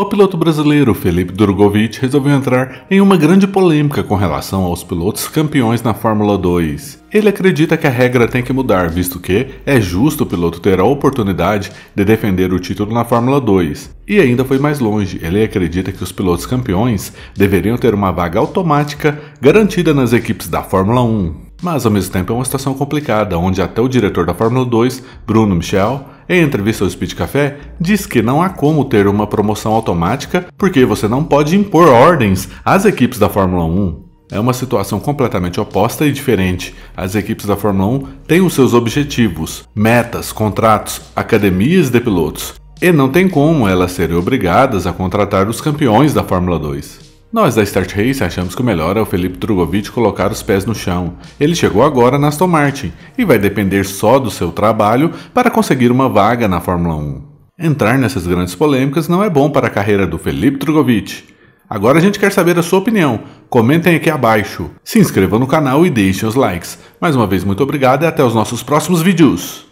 O piloto brasileiro Felipe Drogovic resolveu entrar em uma grande polêmica com relação aos pilotos campeões na Fórmula 2. Ele acredita que a regra tem que mudar, visto que é justo o piloto ter a oportunidade de defender o título na Fórmula 2. E ainda foi mais longe, ele acredita que os pilotos campeões deveriam ter uma vaga automática garantida nas equipes da Fórmula 1. Mas ao mesmo tempo é uma situação complicada, onde até o diretor da Fórmula 2, Bruno Michel, em entrevista ao Speed Café, diz que não há como ter uma promoção automática porque você não pode impor ordens às equipes da Fórmula 1. É uma situação completamente oposta e diferente. As equipes da Fórmula 1 têm os seus objetivos, metas, contratos, academias de pilotos, e não tem como elas serem obrigadas a contratar os campeões da Fórmula 2. Nós da Start Race achamos que o melhor é o Felipe Drogovic colocar os pés no chão. Ele chegou agora na Aston Martin e vai depender só do seu trabalho para conseguir uma vaga na Fórmula 1. Entrar nessas grandes polêmicas não é bom para a carreira do Felipe Drogovic. Agora a gente quer saber a sua opinião. Comentem aqui abaixo. Se inscrevam no canal e deixem os likes. Mais uma vez, muito obrigado e até os nossos próximos vídeos.